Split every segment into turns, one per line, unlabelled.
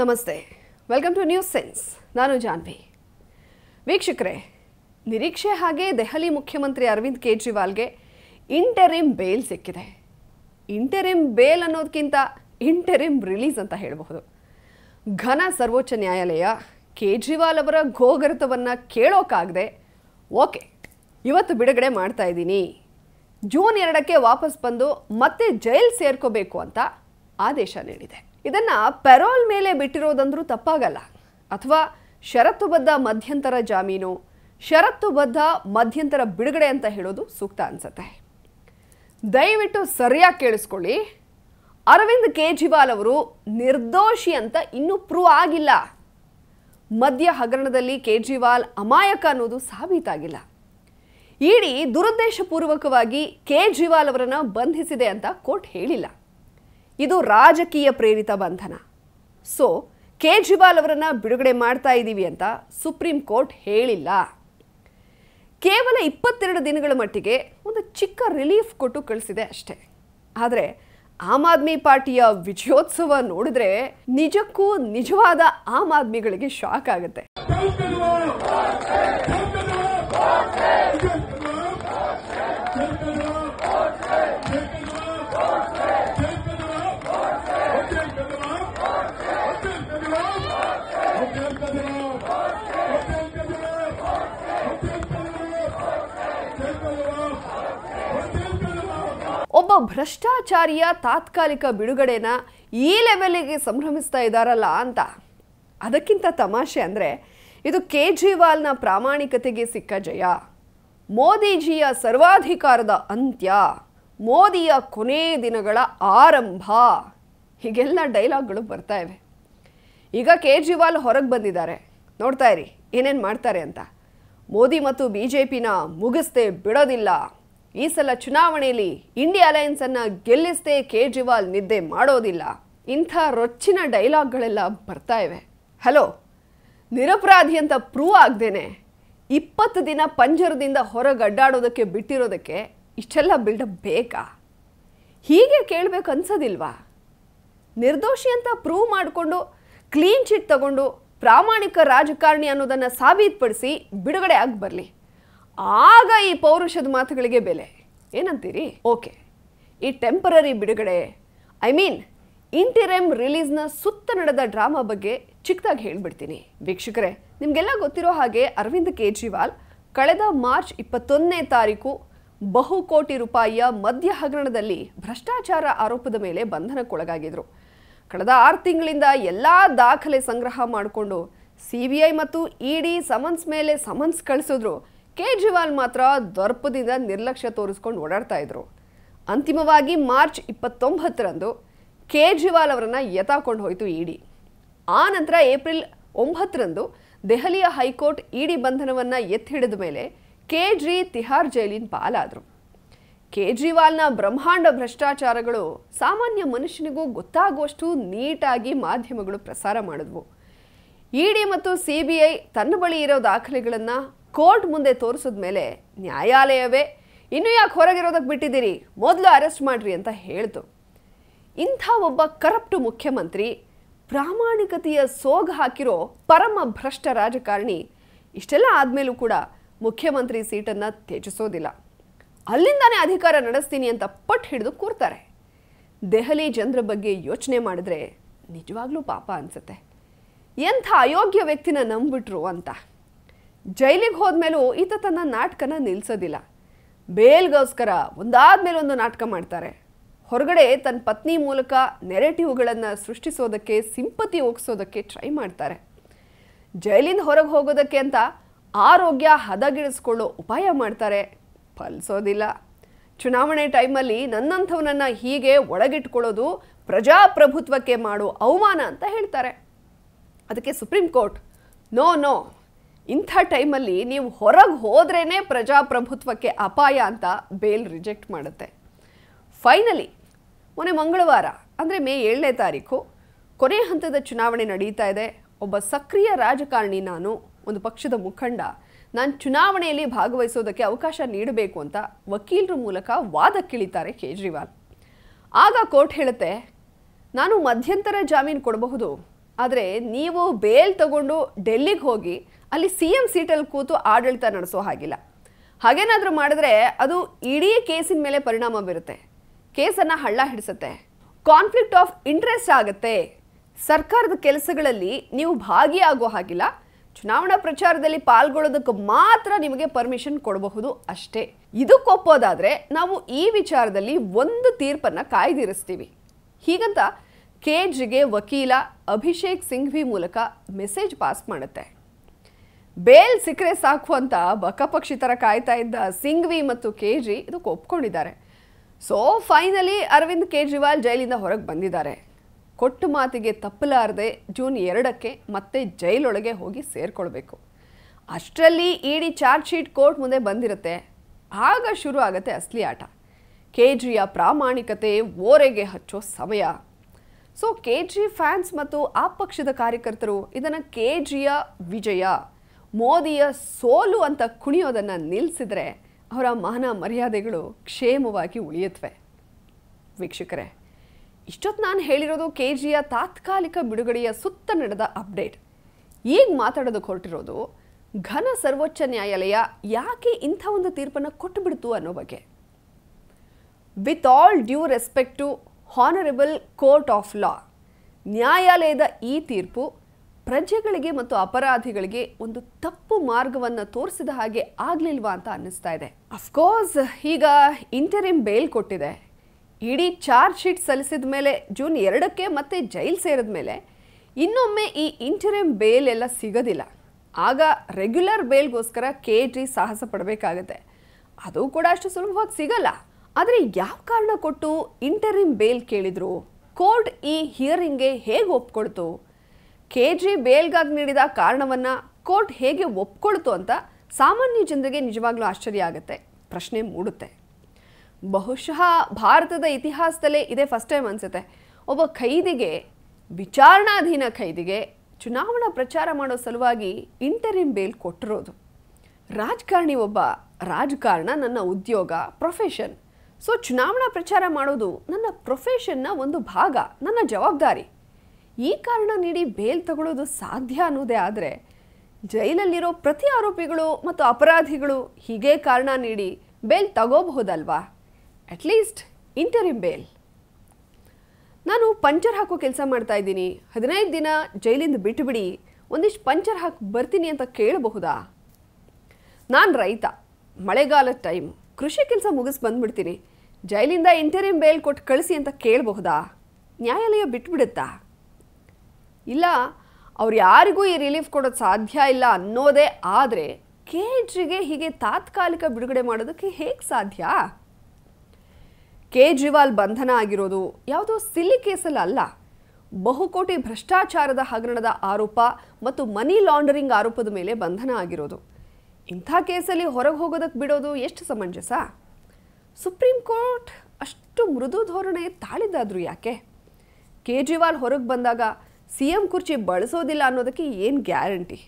ನಮಸ್ತೆ welcome two news sense ನಾನು ಜಾನ್ವಿ ವೀಕ್ಷಕರೇ ನಿರೀಕ್ಷೆ ಹಾಗೆ ದೆಹಲಿ ಮುಖ್ಯಮಂತ್ರಿ ಅರವಿಂದ್ ಕೇಜ್ರಿವಾಲ್ಗೆ ಇಂಟರಿಮ್ ಬೇಲ್ ಸಿಕ್ಕಿದೆ ಇಂಟರಿಮ್ ಬೇಲ್ ಅನ್ನೋದಕ್ಕಿಂತ ಇಂಟರಿಮ್ ರಿಲೀಸ್ ಅಂತ ಹೇಳಬಹುದು ಘನ ಸರ್ವೋಚ್ಚ ನ್ಯಾಯಾಲಯ ಕೇಜ್ರಿವಾಲ್ ಅವರ ಗೋಗರತವನ್ನು ಕೇಳೋಕ್ಕಾಗದೆ ಓಕೆ ಇವತ್ತು ಬಿಡುಗಡೆ ಮಾಡ್ತಾ ಇದ್ದೀನಿ ಜೂನ್ ಎರಡಕ್ಕೆ ವಾಪಸ್ ಬಂದು ಮತ್ತೆ ಜೈಲ್ ಸೇರ್ಕೋಬೇಕು ಅಂತ ಆದೇಶ ನೀಡಿದೆ ಇದನ್ನು ಪೆರೋಲ್ ಮೇಲೆ ಬಿಟ್ಟಿರೋದಂದ್ರೂ ತಪ್ಪಾಗಲ್ಲ ಅಥವಾ ಷರತ್ತುಬದ್ಧ ಮಧ್ಯಂತರ ಜಾಮೀನು ಷರತ್ತುಬದ್ಧ ಮಧ್ಯಂತರ ಬಿಡುಗಡೆ ಅಂತ ಹೇಳೋದು ಸೂಕ್ತ ಅನಿಸುತ್ತೆ ದಯವಿಟ್ಟು ಸರಿಯಾಗಿ ಕೇಳಿಸ್ಕೊಳ್ಳಿ ಅರವಿಂದ್ ಕೇಜ್ರಿವಾಲ್ ಅವರು ನಿರ್ದೋಷಿ ಅಂತ ಇನ್ನೂ ಪ್ರೂವ್ ಆಗಿಲ್ಲ ಮದ್ಯ ಹಗರಣದಲ್ಲಿ ಕೇಜ್ರಿವಾಲ್ ಅಮಾಯಕ ಅನ್ನೋದು ಸಾಬೀತಾಗಿಲ್ಲ ಇಡೀ ದುರುದ್ದೇಶಪೂರ್ವಕವಾಗಿ ಕೇಜ್ರಿವಾಲ್ ಅವರನ್ನು ಬಂಧಿಸಿದೆ ಅಂತ ಕೋರ್ಟ್ ಹೇಳಿಲ್ಲ ಇದು ರಾಜಕೀಯ ಪ್ರೇರಿತ ಬಂಧನ ಸೊ ಕೇಜ್ರಿವಾಲ್ ಅವರನ್ನು ಬಿಡುಗಡೆ ಮಾಡ್ತಾ ಇದ್ದೀವಿ ಅಂತ ಸುಪ್ರೀಂ ಕೋರ್ಟ್ ಹೇಳಿಲ್ಲ ಕೇವಲ ಇಪ್ಪತ್ತೆರಡು ದಿನಗಳ ಮಟ್ಟಿಗೆ ಒಂದು ಚಿಕ್ಕ ರಿಲೀಫ್ ಕೊಟ್ಟು ಕಳಿಸಿದೆ ಅಷ್ಟೇ ಆದರೆ ಆಮ್ ಆದ್ಮಿ ಪಾರ್ಟಿಯ ವಿಜಯೋತ್ಸವ ನೋಡಿದ್ರೆ ನಿಜಕ್ಕೂ ನಿಜವಾದ ಆಮ್ ಆದ್ಮಿಗಳಿಗೆ ಶಾಕ್ ಆಗುತ್ತೆ ಒಬ್ಬ ಭ್ರಷ್ಟಾಚಾರಿಯ ತಾತ್ಕಾಲಿಕ ಬಿಡುಗಡೆನ ಈ ಲೆವೆಲಿಗೆ ಸಂಭ್ರಮಿಸ್ತಾ ಇದ್ದಾರಲ್ಲ ಅಂತ ಅದಕ್ಕಿಂತ ತಮಾಷೆ ಅಂದರೆ ಇದು ಕೇಜ್ರಿವಾಲ್ನ ಪ್ರಾಮಾಣಿಕತೆಗೆ ಸಿಕ್ಕ ಜಯ ಮೋದಿಜಿಯ ಸರ್ವಾಧಿಕಾರದ ಅಂತ್ಯ ಮೋದಿಯ ಕೊನೆ ದಿನಗಳ ಆರಂಭ ಹೀಗೆಲ್ಲ ಡೈಲಾಗ್ಗಳು ಬರ್ತಾ ಇವೆ ಈಗ ಕೇಜ್ರಿವಾಲ್ ಹೊರಗೆ ಬಂದಿದ್ದಾರೆ ನೋಡ್ತಾ ಇರಿ ಏನೇನು ಮಾಡ್ತಾರೆ ಅಂತ ಮೋದಿ ಮತ್ತು ಬಿ ಜೆ ಪಿನ ಮುಗಿಸ್ದೆ ಬಿಡೋದಿಲ್ಲ ಈ ಸಲ ಚುನಾವಣೆಯಲ್ಲಿ ಇಂಡಿಯಾ ಅಲಯನ್ಸ್ ಅನ್ನ ಗೆಲ್ಲಿಸದೆ ಕೇಜ್ರಿವಾಲ್ ನಿದ್ದೆ ಮಾಡೋದಿಲ್ಲ ಇಂಥ ರೊಚ್ಚಿನ ಡೈಲಾಗ್ಗಳೆಲ್ಲ ಬರ್ತಾ ಇವೆ ಹಲೋ ನಿರಪರಾಧಿ ಅಂತ ಪ್ರೂವ್ ಆಗದೇನೆ ಇಪ್ಪತ್ತು ದಿನ ಪಂಜರದಿಂದ ಹೊರಗೆ ಅಡ್ಡಾಡೋದಕ್ಕೆ ಬಿಟ್ಟಿರೋದಕ್ಕೆ ಇಷ್ಟೆಲ್ಲ ಬಿಲ್ಡಪ್ ಬೇಕಾ ಹೀಗೆ ಕೇಳಬೇಕು ಅನ್ಸೋದಿಲ್ವಾ ನಿರ್ದೋಷಿ ಅಂತ ಪ್ರೂವ್ ಮಾಡಿಕೊಂಡು ಕ್ಲೀನ್ ಚಿಟ್ ತಗೊಂಡು ಪ್ರಾಮಾಣಿಕ ರಾಜಕಾರಣಿ ಅನ್ನೋದನ್ನು ಸಾಬೀತುಪಡಿಸಿ ಬಿಡುಗಡೆ ಆಗಿ ಬರಲಿ ಆಗ ಈ ಪೌರುಷದ ಮಾತುಗಳಿಗೆ ಬೆಲೆ ಏನಂತೀರಿ ಓಕೆ ಈ ಟೆಂಪರರಿ ಬಿಡುಗಡೆ ಐ ಮೀನ್ ಇಂಟಿರೆಮ್ ರಿಲೀಸ್ನ ಸುತ್ತ ನಡೆದ ಡ್ರಾಮಾ ಬಗ್ಗೆ ಚಿಕ್ಕದಾಗಿ ಹೇಳಿಬಿಡ್ತೀನಿ ವೀಕ್ಷಕರೇ ನಿಮಗೆಲ್ಲ ಗೊತ್ತಿರೋ ಹಾಗೆ ಅರವಿಂದ್ ಕೇಜ್ರಿವಾಲ್ ಕಳೆದ ಮಾರ್ಚ್ ಇಪ್ಪತ್ತೊಂದನೇ ತಾರೀಕು ಬಹು ಕೋಟಿ ರೂಪಾಯಿಯ ಮದ್ಯ ಹಗರಣದಲ್ಲಿ ಭ್ರಷ್ಟಾಚಾರ ಆರೋಪದ ಮೇಲೆ ಬಂಧನಕ್ಕೊಳಗಾಗಿದ್ರು ಕಳೆದ ಆರು ತಿಂಗಳಿಂದ ಎಲ್ಲ ದಾಖಲೆ ಸಂಗ್ರಹ ಮಾಡಿಕೊಂಡು ಸಿ ಬಿ ಐ ಮತ್ತು ಇ ಡಿ ಸಮನ್ಸ್ ಮೇಲೆ ಸಮನ್ಸ್ ಕಳಿಸಿದ್ರು ಕೇಜ್ರಿವಾಲ್ ಮಾತ್ರ ದರ್ಪದಿಂದ ನಿರ್ಲಕ್ಷ್ಯ ತೋರಿಸ್ಕೊಂಡು ಓಡಾಡ್ತಾ ಇದ್ರು ಅಂತಿಮವಾಗಿ ಮಾರ್ಚ್ ಇಪ್ಪತ್ತೊಂಬತ್ತರಂದು ಕೇಜ್ರಿವಾಲ್ ಅವರನ್ನು ಎತ್ತಾಕೊಂಡು ಹೋಯಿತು ಇಡಿ ಆ ನಂತರ ಏಪ್ರಿಲ್ ಒಂಬತ್ತರಂದು ದೆಹಲಿಯ ಹೈಕೋರ್ಟ್ ಇಡಿ ಬಂಧನವನ್ನು ಎತ್ತಿಡಿದ ಮೇಲೆ ಕೇಜ್ರಿ ತಿಹಾರ್ ಜೈಲಿನ ಪಾಲಾದರು ಕೇಜ್ರಿವಾಲ್ನ ಬ್ರಹ್ಮಾಂಡ ಭ್ರಷ್ಟಾಚಾರಗಳು ಸಾಮಾನ್ಯ ಮನುಷ್ಯನಿಗೂ ಗೊತ್ತಾಗುವಷ್ಟು ನೀಟಾಗಿ ಮಾಧ್ಯಮಗಳು ಪ್ರಸಾರ ಮಾಡಿದ್ವು ಇಡಿ ಮತ್ತು ಸಿ ಬಿ ಐ ತನ್ನ ಬಳಿ ಇರೋ ದಾಖಲೆಗಳನ್ನು ಕೋರ್ಟ್ ಮುಂದೆ ತೋರಿಸಿದ ಮೇಲೆ ನ್ಯಾಯಾಲಯವೇ ಇನ್ನೂ ಯಾಕೆ ಹೊರಗಿರೋದಕ್ಕೆ ಬಿಟ್ಟಿದ್ದೀರಿ ಮೊದಲು ಅರೆಸ್ಟ್ ಮಾಡ್ರಿ ಅಂತ ಹೇಳ್ತು ಇಂಥ ಒಬ್ಬ ಕರಪ್ಟು ಮುಖ್ಯಮಂತ್ರಿ ಪ್ರಾಮಾಣಿಕತೆಯ ಸೋಗ್ ಹಾಕಿರೋ ಪರಮ ಭ್ರಷ್ಟ ರಾಜಕಾರಣಿ ಇಷ್ಟೆಲ್ಲ ಆದಮೇಲೂ ಕೂಡ ಮುಖ್ಯಮಂತ್ರಿ ಸೀಟನ್ನು ತ್ಯಜಿಸೋದಿಲ್ಲ ಅಲ್ಲಿಂದಾನೇ ಅಧಿಕಾರ ನಡೆಸ್ತೀನಿ ಅಂತ ಪಟ್ ಹಿಡಿದು ಕೂರ್ತಾರೆ ದೆಹಲಿ ಜನರ ಬಗ್ಗೆ ಯೋಚನೆ ಮಾಡಿದ್ರೆ ನಿಜವಾಗ್ಲೂ ಪಾಪ ಅನಿಸುತ್ತೆ ಎಂಥ ಅಯೋಗ್ಯ ವ್ಯಕ್ತಿನ ನಂಬಿಟ್ರು ಅಂತ ಜೈಲಿಗೆ ಹೋದ್ಮೇಲೂ ಈತ ತನ್ನ ನಾಟಕನ ನಿಲ್ಲಿಸೋದಿಲ್ಲ ಬೇಲ್ಗೋಸ್ಕರ ಒಂದಾದ ಮೇಲೆ ಒಂದು ನಾಟಕ ಮಾಡ್ತಾರೆ ಹೊರಗಡೆ ತನ್ನ ಪತ್ನಿ ಮೂಲಕ ನೆರೆಟಿವ್ಗಳನ್ನು ಸೃಷ್ಟಿಸೋದಕ್ಕೆ ಸಿಂಪತಿ ಹೋಗಿಸೋದಕ್ಕೆ ಟ್ರೈ ಮಾಡ್ತಾರೆ ಜೈಲಿಂದ ಹೊರಗೆ ಹೋಗೋದಕ್ಕೆ ಅಂತ ಆರೋಗ್ಯ ಹದಗಿಡಿಸ್ಕೊಳ್ಳೋ ಉಪಾಯ ಮಾಡ್ತಾರೆ ಫಲಿಸೋದಿಲ್ಲ ಚುನಾವಣೆ ಟೈಮಲ್ಲಿ ನನ್ನಂಥವನನ್ನು ಹೀಗೆ ಒಳಗಿಟ್ಕೊಳ್ಳೋದು ಪ್ರಜಾಪ್ರಭುತ್ವಕ್ಕೆ ಮಾಡೋ ಅವಮಾನ ಅಂತ ಹೇಳ್ತಾರೆ ಅದಕ್ಕೆ ಸುಪ್ರೀಂ ಕೋರ್ಟ್ ನೋ ನೋ ಇಂಥ ಟೈಮಲ್ಲಿ ನೀವು ಹೊರಗೆ ಹೋದ್ರೇ ಪ್ರಜಾಪ್ರಭುತ್ವಕ್ಕೆ ಅಪಾಯ ಅಂತ ಬೇಲ್ ರಿಜೆಕ್ಟ್ ಮಾಡುತ್ತೆ ಫೈನಲಿ ಮೊನ್ನೆ ಮಂಗಳವಾರ ಅಂದರೆ ಮೇ ಏಳನೇ ತಾರೀಕು ಕೊನೆ ಹಂತದ ಚುನಾವಣೆ ನಡೀತಾ ಇದೆ ಒಬ್ಬ ಸಕ್ರಿಯ ರಾಜಕಾರಣಿ ನಾನು ಒಂದು ಪಕ್ಷದ ಮುಖಂಡ ನಾನು ಚುನಾವಣೆಯಲ್ಲಿ ಭಾಗವಹಿಸೋದಕ್ಕೆ ಅವಕಾಶ ನೀಡಬೇಕು ಅಂತ ವಕೀಲರ ಮೂಲಕ ವಾದಕ್ಕಿಳಿತಾರೆ ಕೇಜ್ರಿವಾಲ್ ಆಗ ಕೋರ್ಟ್ ಹೇಳುತ್ತೆ ನಾನು ಮಧ್ಯಂತರ ಜಾಮೀನು ಕೊಡಬಹುದು ಆದರೆ ನೀವು ಬೇಲ್ ತಗೊಂಡು ಡೆಲ್ಲಿಗೆ ಹೋಗಿ ಅಲ್ಲಿ ಸಿ ಎಂ ಸೀಟಲ್ಲಿ ಕೂತು ಆಡಳಿತ ನಡೆಸೋ ಹಾಗಿಲ್ಲ ಹಾಗೇನಾದರೂ ಮಾಡಿದ್ರೆ ಅದು ಇಡೀ ಕೇಸಿನ ಮೇಲೆ ಪರಿಣಾಮ ಬೀರುತ್ತೆ ಕೇಸನ್ನು ಹಳ್ಳ ಹಿಡಿಸುತ್ತೆ ಕಾನ್ಫ್ಲಿಕ್ಟ್ ಆಫ್ ಇಂಟ್ರೆಸ್ಟ್ ಆಗುತ್ತೆ ಸರ್ಕಾರದ ಕೆಲಸಗಳಲ್ಲಿ ನೀವು ಭಾಗಿಯಾಗೋ ಹಾಗಿಲ್ಲ ಚುನಾವಣಾ ಪ್ರಚಾರದಲ್ಲಿ ಪಾಲ್ಗೊಳ್ಳೋದಕ್ಕೆ ಮಾತ್ರ ನಿಮಗೆ ಪರ್ಮಿಷನ್ ಕೊಡಬಹುದು ಅಷ್ಟೇ ಇದಕ್ಕೊಪ್ಪೋದಾದರೆ ನಾವು ಈ ವಿಚಾರದಲ್ಲಿ ಒಂದು ತೀರ್ಪನ್ನು ಕಾಯ್ದಿರಿಸ್ತೀವಿ ಹೀಗಂತ ಕೆಜ್ಗೆ ವಕೀಲ ಅಭಿಷೇಕ್ ಸಿಂಘ್ವಿ ಮೂಲಕ ಮೆಸೇಜ್ ಪಾಸ್ ಮಾಡುತ್ತೆ ಬೇಲ್ ಸಿಕ್ಕರೆ ಸಾಕು ಅಂತ ಬಕಪಕ್ಷಿ ಥರ ಕಾಯ್ತಾ ಇದ್ದ ಸಿಂಗ್ವಿ ಮತ್ತು ಕೆಜಿ ಇದಕ್ಕೆ ಒಪ್ಕೊಂಡಿದ್ದಾರೆ ಸೊ ಫೈನಲಿ ಅರವಿಂದ್ ಕೇಜ್ರಿವಾಲ್ ಜೈಲಿಂದ ಹೊರಗೆ ಬಂದಿದ್ದಾರೆ ಕೊಟ್ಟು ಮಾತಿಗೆ ತಪ್ಪಲಾರದೆ ಜೂನ್ ಎರಡಕ್ಕೆ ಮತ್ತೆ ಜೈಲೊಳಗೆ ಹೋಗಿ ಸೇರಿಕೊಳ್ಬೇಕು ಅಷ್ಟರಲ್ಲಿ ಇಡಿ ಚಾರ್ಜ್ ಶೀಟ್ ಕೋರ್ಟ್ ಮುಂದೆ ಬಂದಿರುತ್ತೆ ಆಗ ಶುರು ಆಗುತ್ತೆ ಅಸ್ಲಿ ಆಟ ಕೆಜ್ರಿಯ ಪ್ರಾಮಾಣಿಕತೆ ಓರೆಗೆ ಹಚ್ಚೋ ಸಮಯ ಸೊ ಕೆ ಜಿ ಫ್ಯಾನ್ಸ್ ಮತ್ತು ಆ ಪಕ್ಷದ ಕಾರ್ಯಕರ್ತರು ಇದನ್ನು ಕೆ ಜಿಯ ವಿಜಯ ಮೋದಿಯ ಸೋಲು ಅಂತ ಕುಣಿಯೋದನ್ನು ನಿಲ್ಲಿಸಿದರೆ ಅವರ ಮಾನ ಮರ್ಯಾದೆಗಳು ಕ್ಷೇಮವಾಗಿ ಉಳಿಯತ್ವೆ ವೀಕ್ಷಕರೇ ಇಷ್ಟೊತ್ತು ನಾನು ಹೇಳಿರೋದು ಕೆ ಜಿಯ ತಾತ್ಕಾಲಿಕ ಬಿಡುಗಡೆಯ ಸುತ್ತ ನಡೆದ ಅಪ್ಡೇಟ್ ಈಗ ಮಾತಾಡೋದಕ್ಕೆ ಹೊರಟಿರೋದು ಘನ ಸರ್ವೋಚ್ಚ ನ್ಯಾಯಾಲಯ ಯಾಕೆ ಇಂಥ ಒಂದು ತೀರ್ಪನ್ನು ಕೊಟ್ಟುಬಿಡ್ತು ಅನ್ನೋ ಬಗ್ಗೆ with all due respect to honourable court of law ನ್ಯಾಯಾಲಯದ ಈ ತೀರ್ಪು ಪ್ರಜೆಗಳಿಗೆ ಮತ್ತು ಅಪರಾಧಿಗಳಿಗೆ ಒಂದು ತಪ್ಪು ಮಾರ್ಗವನ್ನು ತೋರಿಸಿದ ಹಾಗೆ ಆಗಲಿಲ್ವಾ ಅಂತ ಅನ್ನಿಸ್ತಾ ಇದೆ ಅಫ್ಕೋರ್ಸ್ ಈಗ ಇಂಟರಿಮ್ ಬೇಲ್ ಕೊಟ್ಟಿದೆ ಇಡೀ ಚಾರ್ಜ್ ಶೀಟ್ ಸಲ್ಲಿಸಿದ ಮೇಲೆ ಜೂನ್ ಎರಡಕ್ಕೆ ಮತ್ತೆ ಜೈಲ್ ಸೇರಿದ ಮೇಲೆ ಇನ್ನೊಮ್ಮೆ ಈ ಇಂಟರಿಮ್ ಬೇಲ್ ಎಲ್ಲ ಸಿಗೋದಿಲ್ಲ ಆಗ ರೆಗ್ಯುಲರ್ ಬೇಲ್ಗೋಸ್ಕರ ಕೆ ಜಿ ಸಾಹಸ ಪಡಬೇಕಾಗತ್ತೆ ಅದು ಕೂಡ ಅಷ್ಟು ಸುಲಭವಾಗಿ ಸಿಗಲ್ಲ ಆದರೆ ಯಾವ ಕಾರಣ ಕೊಟ್ಟು ಇಂಟರಿಮ್ ಬೇಲ್ ಕೇಳಿದ್ರು ಕೋರ್ಟ್ ಈ ಹಿಯರಿಂಗ್ಗೆ ಹೇಗೆ ಒಪ್ಕೊಳ್ತು ಕೆ ಜಿ ಬೇಲ್ಗಾಗಿ ನೀಡಿದ ಕಾರಣವನ್ನು ಕೋರ್ಟ್ ಹೇಗೆ ಒಪ್ಕೊಳ್ತು ಅಂತ ಸಾಮಾನ್ಯ ಜನರಿಗೆ ನಿಜವಾಗ್ಲೂ ಆಶ್ಚರ್ಯ ಆಗುತ್ತೆ ಪ್ರಶ್ನೆ ಮೂಡುತ್ತೆ ಬಹುಶಃ ಭಾರತದ ಇತಿಹಾಸದಲ್ಲೇ ಇದೇ ಫಸ್ಟ್ ಟೈಮ್ ಅನಿಸುತ್ತೆ ಒಬ್ಬ ಖೈದಿಗೆ ವಿಚಾರಣಾಧೀನ ಖೈದಿಗೆ ಚುನಾವಣಾ ಪ್ರಚಾರ ಮಾಡೋ ಸಲುವಾಗಿ ಇಂಟರಿಮ್ ಬೇಲ್ ಕೊಟ್ಟಿರೋದು ರಾಜಕಾರಣಿ ಒಬ್ಬ ರಾಜಕಾರಣ ನನ್ನ ಉದ್ಯೋಗ ಪ್ರೊಫೆಷನ್ ಸೊ ಚುನಾವಣಾ ಪ್ರಚಾರ ಮಾಡೋದು ನನ್ನ ಪ್ರೊಫೆಷನ್ನ ಒಂದು ಭಾಗ ನನ್ನ ಜವಾಬ್ದಾರಿ ಈ ಕಾರಣ ನೀಡಿ ಬೇಲ್ ತಗೊಳ್ಳೋದು ಸಾಧ್ಯ ಅನ್ನೋದೇ ಆದರೆ ಜೈಲಲ್ಲಿರೋ ಪ್ರತಿ ಆರೋಪಿಗಳು ಮತ್ತು ಅಪರಾಧಿಗಳು ಹೀಗೆ ಕಾರಣ ನೀಡಿ ಬೇಲ್ ತಗೋಬಹುದಲ್ವಾ ಅಟ್ಲೀಸ್ಟ್ ಇಂಟರಿಮ್ ಬೇಲ್ ನಾನು ಪಂಚರ್ ಹಾಕೋ ಕೆಲಸ ಮಾಡ್ತಾ ಇದ್ದೀನಿ ಹದಿನೈದು ದಿನ ಜೈಲಿಂದ ಬಿಟ್ಟುಬಿಡಿ ಒಂದಿಷ್ಟು ಪಂಚರ್ ಹಾಕಿ ಬರ್ತೀನಿ ಅಂತ ಕೇಳಬಹುದಾ ನಾನು ರೈತ ಮಳೆಗಾಲದ ಟೈಮ್ ಕೃಷಿ ಕೆಲಸ ಮುಗಿಸಿ ಬಂದ್ಬಿಡ್ತೀನಿ ಜೈಲಿಂದ ಇಂಟರಿಮ್ ಬೇಲ್ ಕೊಟ್ಟು ಕಳಿಸಿ ಅಂತ ಕೇಳಬಹುದಾ ನ್ಯಾಯಾಲಯ ಬಿಟ್ಬಿಡುತ್ತಾ ಇಲ್ಲ ಅವ್ರು ಯಾರಿಗೂ ಈ ರಿಲೀಫ್ ಕೊಡೋದು ಸಾಧ್ಯ ಇಲ್ಲ ಅನ್ನೋದೇ ಆದರೆ ಕೆ ಹೀಗೆ ತಾತ್ಕಾಲಿಕ ಬಿಡುಗಡೆ ಮಾಡೋದಕ್ಕೆ ಹೇಗೆ ಸಾಧ್ಯ ಕೇಜ್ರಿವಾಲ್ ಬಂಧನ ಆಗಿರೋದು ಯಾವುದೋ ಸಿಲ್ಲಿ ಕೇಸಲ್ಲ ಅಲ್ಲ ಬಹುಕೋಟಿ ಭ್ರಷ್ಟಾಚಾರದ ಹಗರಣದ ಆರೋಪ ಮತ್ತು ಮನಿ ಲಾಂಡರಿಂಗ್ ಆರೋಪದ ಮೇಲೆ ಬಂಧನ ಆಗಿರೋದು ಇಂಥ ಕೇಸಲ್ಲಿ ಹೊರಗೆ ಹೋಗೋದಕ್ಕೆ ಬಿಡೋದು ಎಷ್ಟು ಸಮಂಜಸ ಸುಪ್ರೀಂ ಕೋರ್ಟ್ ಅಷ್ಟು ಮೃದು ಧೋರಣೆ ತಾಳಿದ್ದಾದ್ರು ಯಾಕೆ ಕೇಜ್ರಿವಾಲ್ ಹೊರಗೆ ಬಂದಾಗ ಸಿ ಎಂ ಕುರ್ಚಿ ಬಳಸೋದಿಲ್ಲ ಅನ್ನೋದಕ್ಕೆ ಏನು ಗ್ಯಾರಂಟಿ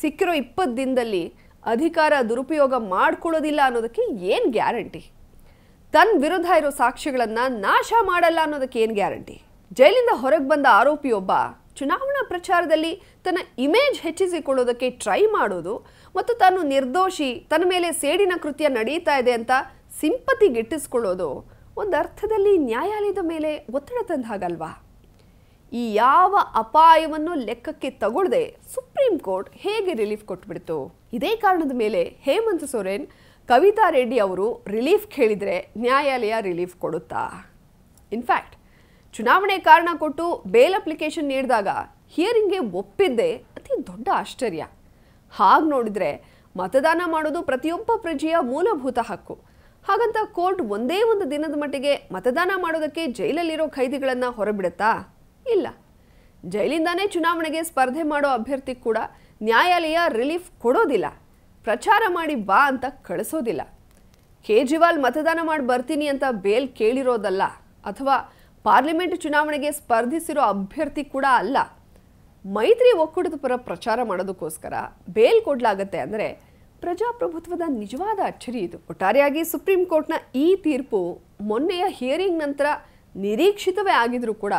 ಸಿಕ್ಕಿರೋ ಇಪ್ಪತ್ತು ದಿನದಲ್ಲಿ ಅಧಿಕಾರ ದುರುಪಯೋಗ ಮಾಡ್ಕೊಳ್ಳೋದಿಲ್ಲ ಅನ್ನೋದಕ್ಕೆ ಏನು ಗ್ಯಾರಂಟಿ ತನ್ನ ವಿರುದ್ಧ ಇರೋ ಸಾಕ್ಷಿಗಳನ್ನು ನಾಶ ಮಾಡಲ್ಲ ಅನ್ನೋದಕ್ಕೆ ಏನು ಗ್ಯಾರಂಟಿ ಜೈಲಿಂದ ಹೊರಗೆ ಬಂದ ಆರೋಪಿಯೊಬ್ಬ ಚುನಾವಣಾ ಪ್ರಚಾರದಲ್ಲಿ ತನ್ನ ಇಮೇಜ್ ಹೆಚ್ಚಿಸಿಕೊಳ್ಳೋದಕ್ಕೆ ಟ್ರೈ ಮಾಡೋದು ಮತ್ತು ತಾನು ನಿರ್ದೋಷಿ ತನ್ನ ಮೇಲೆ ಸೇಡಿನ ಕೃತ್ಯ ನಡೀತಾ ಇದೆ ಅಂತ ಸಿಂಪತಿ ಒಂದು ಅರ್ಥದಲ್ಲಿ ನ್ಯಾಯಾಲಯದ ಮೇಲೆ ಒತ್ತಡ ತಂದ ಹಾಗಲ್ವಾ ಈ ಯಾವ ಅಪಾಯವನ್ನು ಲೆಕ್ಕಕ್ಕೆ ತಗೊಳ್ಳದೆ ಸುಪ್ರೀಂ ಕೋರ್ಟ್ ಹೇಗೆ ರಿಲೀಫ್ ಕೊಟ್ಬಿಡ್ತು ಇದೇ ಕಾರಣದ ಮೇಲೆ ಹೇಮಂತ್ ಸೊರೇನ್ ಕವಿತಾ ರೆಡ್ಡಿ ಅವರು ರಿಲೀಫ್ ಕೇಳಿದರೆ ನ್ಯಾಯಾಲಯ ರಿಲೀಫ್ ಕೊಡುತ್ತಾ ಇನ್ಫ್ಯಾಕ್ಟ್ ಚುನಾವಣೆ ಕಾರಣ ಕೊಟ್ಟು ಬೇಲ್ ಅಪ್ಲಿಕೇಶನ್ ನೀಡಿದಾಗ ಹಿಯರಿಂಗ್ಗೆ ಒಪ್ಪಿದ್ದೆ ಅತಿ ದೊಡ್ಡ ಆಶ್ಚರ್ಯ ಹಾಗೆ ನೋಡಿದರೆ ಮತದಾನ ಮಾಡೋದು ಪ್ರತಿಯೊಬ್ಬ ಪ್ರಜೆಯ ಮೂಲಭೂತ ಹಕ್ಕು ಹಾಗಂತ ಕೋರ್ಟ್ ಒಂದೇ ಒಂದು ದಿನದ ಮಟ್ಟಿಗೆ ಮತದಾನ ಮಾಡೋದಕ್ಕೆ ಜೈಲಲ್ಲಿರೋ ಖೈದಿಗಳನ್ನು ಹೊರಬಿಡುತ್ತಾ ಇಲ್ಲ ಜೈಲಿಂದಾನೇ ಚುನಾವಣೆಗೆ ಸ್ಪರ್ಧೆ ಮಾಡೋ ಅಭ್ಯರ್ಥಿ ಕೂಡ ನ್ಯಾಯಾಲಯ ರಿಲೀಫ್ ಕೊಡೋದಿಲ್ಲ ಪ್ರಚಾರ ಮಾಡಿ ಬಾ ಅಂತ ಕಳಿಸೋದಿಲ್ಲ ಕೇಜ್ರಿವಾಲ್ ಮತದಾನ ಮಾಡಿ ಬರ್ತೀನಿ ಅಂತ ಬೇಲ್ ಕೇಳಿರೋದಲ್ಲ ಅಥವಾ ಪಾರ್ಲಿಮೆಂಟ್ ಚುನಾವಣೆಗೆ ಸ್ಪರ್ಧಿಸಿರೋ ಅಭ್ಯರ್ಥಿ ಕೂಡ ಅಲ್ಲ ಮೈತ್ರಿ ಒಕ್ಕೂಟದ ಪರ ಪ್ರಚಾರ ಮಾಡೋದಕ್ಕೋಸ್ಕರ ಬೇಲ್ ಕೊಡಲಾಗತ್ತೆ ಅಂದರೆ ಪ್ರಜಾಪ್ರಭುತ್ವದ ನಿಜವಾದ ಅಚ್ಚರಿ ಇದು ಒಟ್ಟಾರೆಯಾಗಿ ಸುಪ್ರೀಂ ಕೋರ್ಟ್ನ ಈ ತೀರ್ಪು ಮೊನ್ನೆಯ ಹಿಯರಿಂಗ್ ನಂತರ ನಿರೀಕ್ಷಿತವೇ ಆಗಿದ್ರೂ ಕೂಡ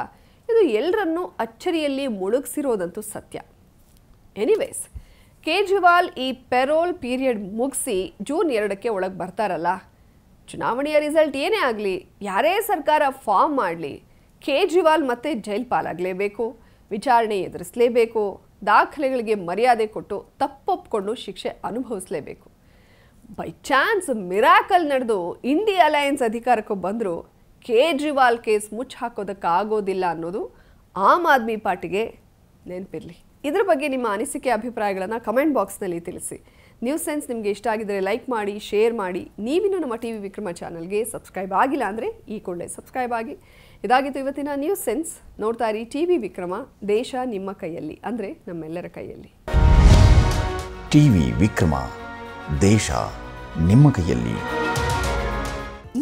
ಇದು ಎಲ್ಲರನ್ನೂ ಅಚ್ಚರಿಯಲ್ಲಿ ಮುಳುಗಿಸಿರೋದಂತೂ ಸತ್ಯ ಎನಿವೇಸ್ ಕೇಜ್ರಿವಾಲ್ ಈ ಪೆರೋಲ್ ಪೀರಿಯಡ್ ಮುಗಿಸಿ ಜೂನ್ ಎರಡಕ್ಕೆ ಒಳಗೆ ಬರ್ತಾರಲ್ಲ ಚುನಾವಣೆಯ ರಿಸಲ್ಟ್ ಏನೇ ಆಗಲಿ ಯಾರೇ ಸರ್ಕಾರ ಫಾರ್ಮ್ ಮಾಡಲಿ ಕೇಜ್ರಿವಾಲ್ ಮತ್ತೆ ಜೈಲ್ ಪಾಲಾಗಲೇಬೇಕು ವಿಚಾರಣೆ ಎದುರಿಸಲೇಬೇಕು ದಾಖಲೆಗಳಿಗೆ ಮರ್ಯಾದೆ ಕೊಟ್ಟು ತಪ್ಪೊಪ್ಕೊಂಡು ಶಿಕ್ಷೆ ಅನುಭವಿಸಲೇಬೇಕು ಬೈ ಚಾನ್ಸ್ ಮಿರಾಕಲ್ ನಡೆದು ಇಂಡಿಯಾ ಅಲಯನ್ಸ್ ಅಧಿಕಾರಕ್ಕೆ ಬಂದರೂ ಕೇಜ್ರಿವಾಲ್ ಕೇಸ್ ಮುಚ್ಚಿ ಹಾಕೋದಕ್ಕಾಗೋದಿಲ್ಲ ಅನ್ನೋದು ಆಮ್ ಆದ್ಮಿ ಪಾರ್ಟಿಗೆ ನೆನಪಿರಲಿ ಇದ್ರ ಬಗ್ಗೆ ನಿಮ್ಮ ಅನಿಸಿಕೆ ಅಭಿಪ್ರಾಯಗಳನ್ನು ಕಮೆಂಟ್ ಬಾಕ್ಸ್ನಲ್ಲಿ ತಿಳಿಸಿ ನ್ಯೂಸ್ ಸೆನ್ಸ್ ನಿಮಗೆ ಇಷ್ಟ ಆಗಿದ್ದರೆ ಲೈಕ್ ಮಾಡಿ ಶೇರ್ ಮಾಡಿ ನೀವಿನ್ನೂ ನಮ್ಮ ಟಿ ವಿ ವಿಕ್ರಮ ಚಾನಲ್ಗೆ ಸಬ್ಸ್ಕ್ರೈಬ್ ಆಗಿಲ್ಲ ಅಂದರೆ ಈ ಕೂಡಲೇ ಸಬ್ಸ್ಕ್ರೈಬ್ ಆಗಿ ಇದಾಗಿತ್ತು ಇವತ್ತಿನ ನ್ಯೂಸ್ ಸೆನ್ಸ್ ನೋಡ್ತಾ ಇರಿ ಟಿ ವಿ ವಿಕ್ರಮ ದೇಶ ನಿಮ್ಮ ಕೈಯಲ್ಲಿ ಅಂದರೆ ನಮ್ಮೆಲ್ಲರ ಕೈಯಲ್ಲಿ ಟಿ ವಿ ವಿಕ್ರಮ ದೇಶ ನಿಮ್ಮ ಕೈಯಲ್ಲಿ